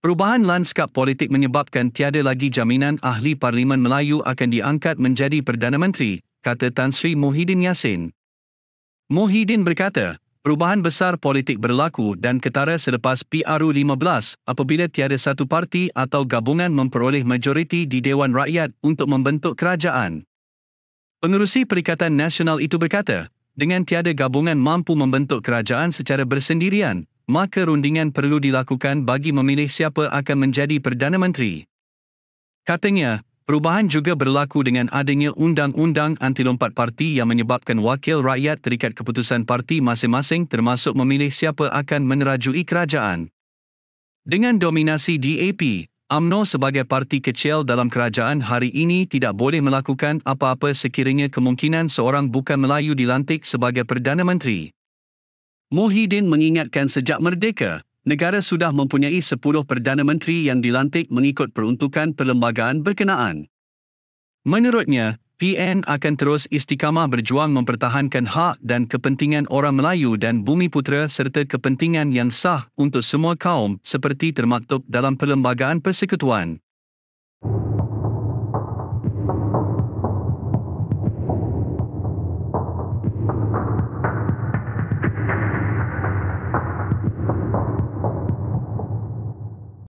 Perubahan lanskap politik menyebabkan tiada lagi jaminan ahli Parlimen Melayu akan diangkat menjadi Perdana Menteri, kata Tan Sri Muhyiddin Yassin. Muhyiddin berkata, perubahan besar politik berlaku dan ketara selepas PRU15 apabila tiada satu parti atau gabungan memperoleh majoriti di Dewan Rakyat untuk membentuk kerajaan. Pengurusi Perikatan Nasional itu berkata, dengan tiada gabungan mampu membentuk kerajaan secara bersendirian, maka rundingan perlu dilakukan bagi memilih siapa akan menjadi Perdana Menteri. Katanya, perubahan juga berlaku dengan adanya undang-undang anti-lompat parti yang menyebabkan wakil rakyat terikat keputusan parti masing-masing termasuk memilih siapa akan menerajui kerajaan. Dengan dominasi DAP, AMNO sebagai parti kecil dalam kerajaan hari ini tidak boleh melakukan apa-apa sekiranya kemungkinan seorang bukan Melayu dilantik sebagai Perdana Menteri. Muhyiddin mengingatkan sejak merdeka, negara sudah mempunyai 10 Perdana Menteri yang dilantik mengikut peruntukan perlembagaan berkenaan. Menurutnya, PN akan terus istiqamah berjuang mempertahankan hak dan kepentingan orang Melayu dan bumi putera serta kepentingan yang sah untuk semua kaum seperti termaktub dalam Perlembagaan Persekutuan.